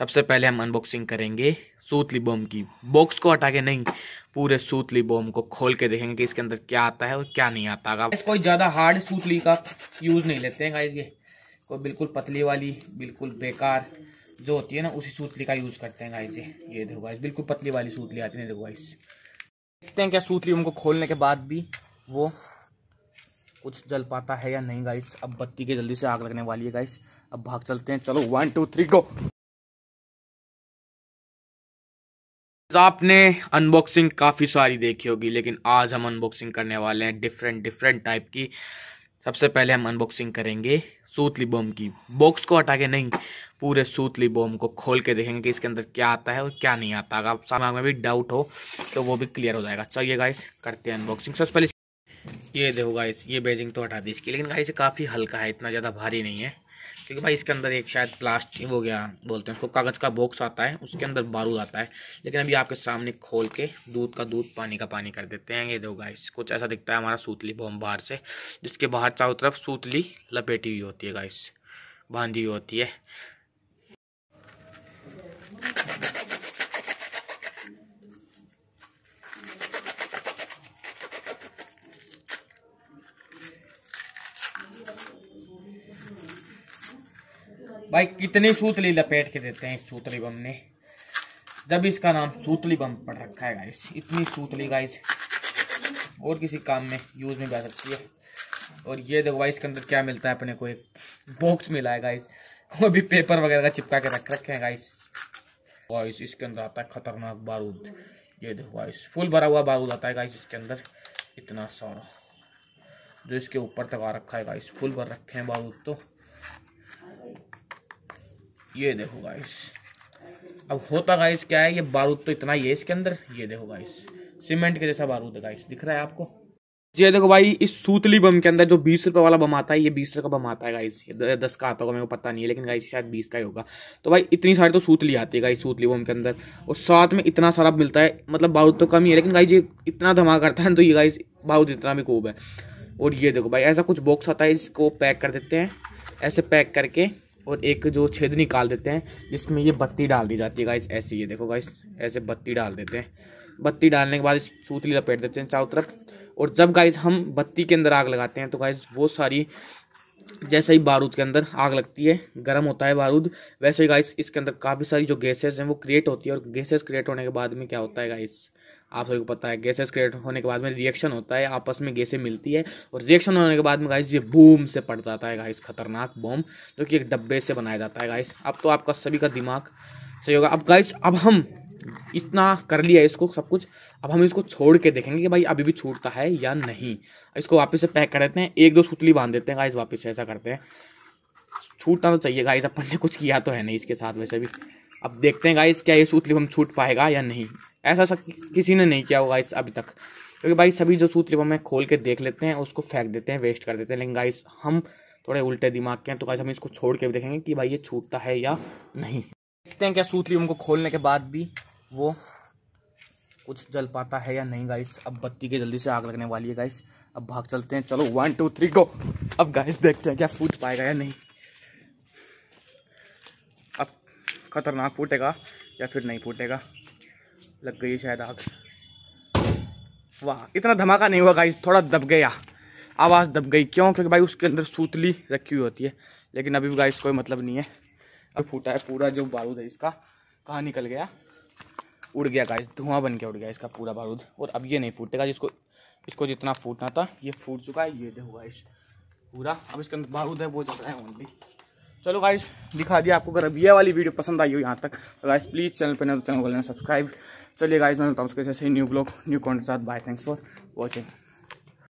सबसे पहले हम अनबॉक्सिंग करेंगे सूतली बॉम की बॉक्स को हटा के नहीं पूरे सूतली बॉम को खोल के देखेंगे कि इसके अंदर क्या आता है और क्या नहीं आता है कोई ज़्यादा हार्ड सूतली का यूज़ नहीं लेते हैं गाइज ये कोई बिल्कुल पतली वाली बिल्कुल बेकार जो होती है ना उसी सूतली का यूज़ करते हैं गाइज ये देखो गाइज बिल्कुल पतली वाली सूतली आती है देखो गाइज देखते हैं क्या सूतली उनको खोलने के बाद भी वो कुछ जल पाता है या नहीं गाइस अब बत्ती के जल्दी से आग लगने वाली है गाइस अब भाग चलते हैं चलो वन टू थ्री गो आपने अनबॉक्सिंग काफ़ी सारी देखी होगी लेकिन आज हम अनबॉक्सिंग करने वाले हैं डिफरेंट डिफरेंट टाइप की सबसे पहले हम अनबॉक्सिंग करेंगे सूतली बॉम की बॉक्स को हटा के नहीं पूरे सूतली बॉम को खोल के देखेंगे कि इसके अंदर क्या आता है और क्या नहीं आता अगर आप सामने में भी डाउट हो तो वो भी क्लियर हो जाएगा चलिए गाइस करते हैं अनबॉक्सिंग सबसे पहले ये देखो गाइस ये बेजिंग तो हटा दी इसकी लेकिन गाइस काफ़ी हल्का है इतना ज़्यादा भारी नहीं है क्योंकि भाई इसके अंदर एक शायद प्लास्टिक हो गया बोलते हैं उसको कागज़ का बॉक्स आता है उसके अंदर बारूद आता है लेकिन अभी आपके सामने खोल के दूध का दूध पानी का पानी कर देते हैं ये दो गाइस कुछ ऐसा दिखता है हमारा सूतली बॉम बाहर से जिसके बाहर चारों तरफ सूतली लपेटी हुई होती है गाइस बांधी हुई होती है भाई कितनी सूतली लपेट के देते हैं इस सूतली बम ने जब इसका नाम सूतली बम पड़ रखा है गाइस इतनी सूतली गाइस और किसी काम में यूज़ में जा सकती है और ये देखो भाई इसके अंदर क्या मिलता है अपने को एक बॉक्स मिला है गाइस वो भी पेपर वगैरह का चिपका के रख रखे हैं गाइस वाइस इसके अंदर आता है खतरनाक बारूद ये देखो गाइस फुल भरा हुआ बारूद आता है गाइस इसके अंदर इतना सारा जो इसके ऊपर तक आ रखा है गाइस फुल भर रखे हैं बारूद तो ये देखो गाइस अब होता गाइस क्या है ये बारूद तो इतना ही है इसके अंदर ये देखो गाइस सीमेंट के जैसा बारूद है गाइस दिख रहा है आपको ये देखो भाई इस सूतली बम के अंदर जो बीस रुपए वाला बम आता है ये बीस रुपए का बम आता है गाइस ये दस का आता होगा मेरे को पता नहीं है लेकिन गाइस शायद बीस का ही होगा तो भाई इतनी सारी तो सूतली आती है गाइस सूतली बम के अंदर और साथ में इतना सारा मिलता है मतलब बारूद तो कम ही है लेकिन गाइस ये इतना धमाका करता है तो ये गाइस बारूद इतना भी खूब है और ये देखो भाई ऐसा कुछ बॉक्स आता है इसको पैक कर देते हैं ऐसे पैक करके और एक जो छेद निकाल देते हैं जिसमें ये बत्ती डाल दी जाती है गाइस ऐसे ये देखो गाइस ऐसे बत्ती डाल देते हैं बत्ती डालने के बाद इस सूतली लपेट देते हैं चारों तरफ और जब गाइस हम बत्ती के अंदर आग लगाते हैं तो गाइस वो सारी जैसे ही बारूद के अंदर आग लगती है गर्म होता है बारूद वैसे ही गाइस इसके अंदर काफ़ी सारी जो गैसेज हैं वो क्रिएट होती है और गैसेज क्रिएट होने के बाद में क्या होता है गाइस आप सभी को पता है गैसेस क्रिएट होने के बाद में रिएक्शन होता है आपस में गैसें मिलती है और रिएक्शन होने के बाद में गाइस ये बूम से पड़ जाता है गाइस खतरनाक बॉम्ब जो कि एक डब्बे से बनाया जाता है गाइस अब तो आपका सभी का दिमाग सही होगा अब गाइस अब हम इतना कर लिया इसको सब कुछ अब हम इसको छोड़ के देखेंगे कि भाई अभी भी छूटता है या नहीं इसको वापस से पैक कर देते हैं एक दो सुतली बांध देते हैं गाइस वापस ऐसा करते हैं छूटना तो चाहिए गाइस अपन ने कुछ किया तो है नहीं इसके साथ वैसे भी अब देखते हैं गाइस क्या ये सूत लिपम छूट पाएगा या नहीं ऐसा सब किसी ने नहीं किया होगा इस अभी तक क्योंकि भाई सभी जो सूत लिपम है खोल के देख लेते हैं उसको फेंक देते हैं वेस्ट कर देते हैं लेकिन गाइस हम थोड़े उल्टे दिमाग के हैं तो गाइस हम इसको छोड़ के भी देखेंगे कि भाई ये छूटता है या नहीं देखते हैं क्या सूत लिपम को खोलने के बाद भी वो कुछ जल पाता है या नहीं गाइस अब बत्ती के जल्दी से आग लगने वाली है गाइस अब भाग चलते हैं चलो वन टू थ्री गो अब गाइस देखते हैं क्या फूट पाएगा या नहीं ख़तरनाक फूटेगा या फिर नहीं फूटेगा लग गई शायद आग वाह इतना धमाका नहीं हुआ गाइस थोड़ा दब गया आवाज़ दब गई क्यों क्योंकि भाई उसके अंदर सूतली रखी हुई होती है लेकिन अभी भी गाइस कोई मतलब नहीं है अब फूटा है पूरा जो बारूद है इसका कहाँ निकल गया उड़ गया गाइस धुआं बन के उड़ गया इसका पूरा बारूद और अब ये नहीं फूटेगा जिसको इसको जितना फूटना था ये फूट चुका है ये देखो गाइस पूरा अब इसके अंदर बारूद है वो जल रहा है ओनली चलो गाइस दिखा दिया आपको अगर अब यह वाली वीडियो पसंद आई हो यहाँ तक तो गाइस प्लीज़ चैनल पर ना तो चैनल को लेना सब्सक्राइब चलिए गाइस मैं बताऊँ उसके जैसे न्यू ब्लॉग न्यू के साथ बाय थैंक्स फॉर वॉचिंग